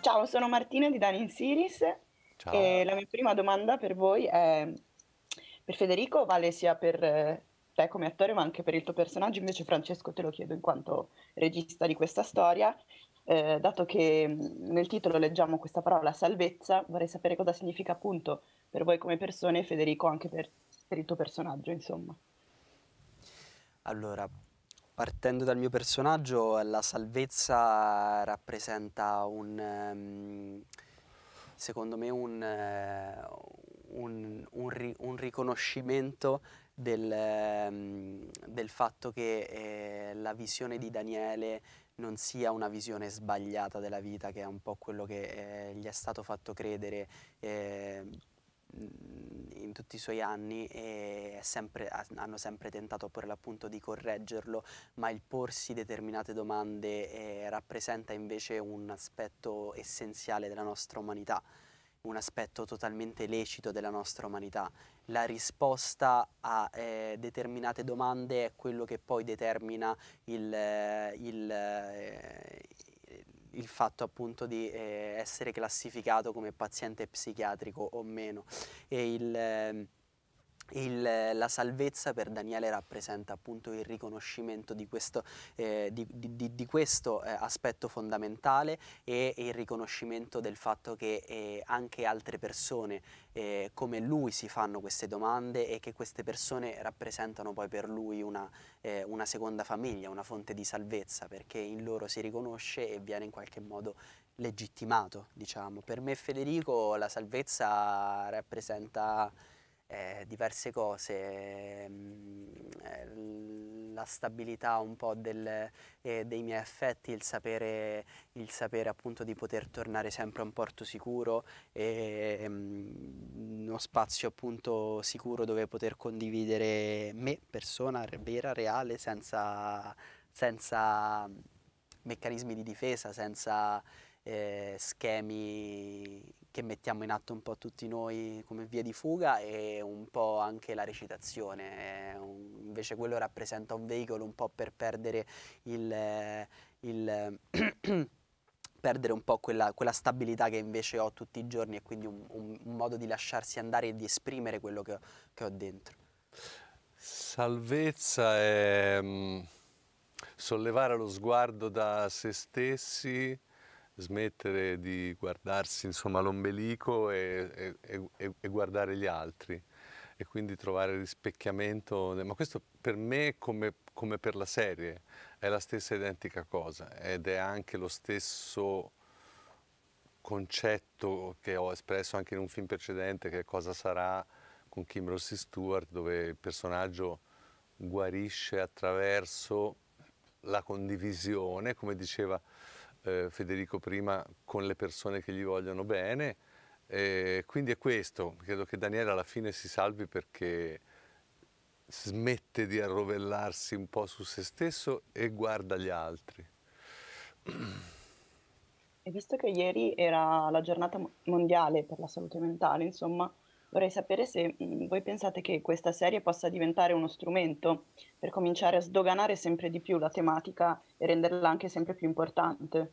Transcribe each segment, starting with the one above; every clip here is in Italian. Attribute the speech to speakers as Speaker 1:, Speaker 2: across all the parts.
Speaker 1: Ciao, sono Martina di Dani Siris Ciao. e la mia prima domanda per voi è per Federico vale sia per eh, te come attore ma anche per il tuo personaggio, invece Francesco te lo chiedo in quanto regista di questa storia, eh, dato che mm, nel titolo leggiamo questa parola salvezza, vorrei sapere cosa significa appunto per voi come persone e Federico anche per, per il tuo personaggio, insomma.
Speaker 2: Allora, Partendo dal mio personaggio, la salvezza rappresenta un, ehm, secondo me, un, eh, un, un, un riconoscimento del, ehm, del, fatto che eh, la visione di Daniele non sia una visione sbagliata della vita, che è un po' quello che eh, gli è stato fatto credere. Ehm, in tutti i suoi anni e sempre, hanno sempre tentato per l'appunto di correggerlo, ma il porsi determinate domande eh, rappresenta invece un aspetto essenziale della nostra umanità, un aspetto totalmente lecito della nostra umanità. La risposta a eh, determinate domande è quello che poi determina il, eh, il, eh, il fatto appunto di eh, essere classificato come paziente psichiatrico o meno e il... Eh, il, la salvezza per Daniele rappresenta appunto il riconoscimento di questo, eh, di, di, di questo eh, aspetto fondamentale e, il riconoscimento del fatto che eh, anche altre persone eh, come lui si fanno queste domande e che queste persone rappresentano poi per lui una, eh, una seconda famiglia, una fonte di salvezza perché in loro si riconosce e viene in qualche modo legittimato. Diciamo. Per me Federico la salvezza rappresenta eh, diverse cose, mm, eh, la stabilità un po' del, eh, dei miei affetti, il sapere, il sapere, appunto di poter tornare sempre a un porto sicuro e ehm, uno spazio appunto sicuro dove poter condividere me, persona vera, reale, senza, senza mm, meccanismi di difesa, senza eh, schemi che mettiamo in atto un po' tutti noi come via di fuga e un po' anche la recitazione. Eh, un, invece quello rappresenta un veicolo un po' per perdere il, eh, il eh, perdere un po' quella, quella, stabilità che invece ho tutti i giorni e quindi un, un, un modo di lasciarsi andare e di esprimere quello che ho, che ho dentro.
Speaker 3: Salvezza è mh, mm, sollevare lo sguardo da se stessi smettere di guardarsi l'ombelico e, e, e, e, guardare gli altri e quindi trovare rispecchiamento. Ma questo per me come, come, per la serie è la stessa identica cosa ed è anche lo stesso concetto che ho espresso anche in un film precedente che cosa sarà con Kim Rossi Stewart dove il personaggio guarisce attraverso la condivisione, come diceva eh, Federico prima con le persone che gli vogliono bene. Eh, quindi è questo, credo che Daniele alla fine si salvi perché smette di arrovellarsi un po' su se stesso e guarda gli altri.
Speaker 1: E visto che ieri era la giornata mondiale per la salute mentale, insomma, Vorrei sapere se mh, mm, voi pensate che questa serie possa diventare uno strumento per cominciare a sdoganare sempre di più la tematica e renderla anche sempre più importante.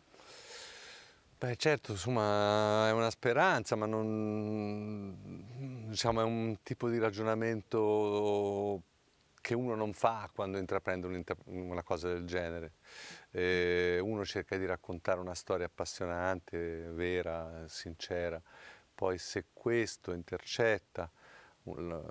Speaker 3: Beh certo, insomma è una speranza, ma non, diciamo, è un tipo di ragionamento che uno non fa quando intraprende una cosa del genere. Eh, uno cerca di raccontare una storia appassionante, vera, sincera, poi se questo intercetta una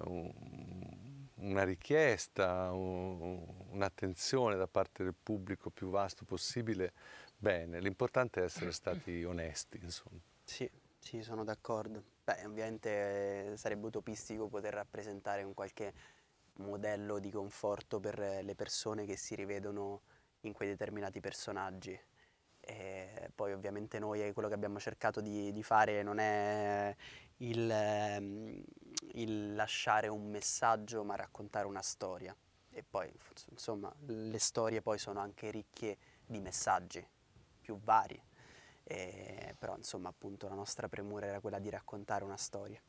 Speaker 3: richiesta, un'attenzione da parte del pubblico più vasto possibile, bene, l'importante è essere stati onesti,
Speaker 2: insomma. Sì, sì, sono d'accordo. Beh, ovviamente sarebbe utopistico poter rappresentare un qualche modello di conforto per le persone che si rivedono in quei determinati personaggi. E eh, poi ovviamente noi quello che abbiamo cercato di, di fare non è eh, il, ehm, il, lasciare un messaggio ma raccontare una storia e poi insomma le storie poi sono anche ricche di messaggi più vari e, eh, però insomma appunto la nostra premura era quella di raccontare una storia.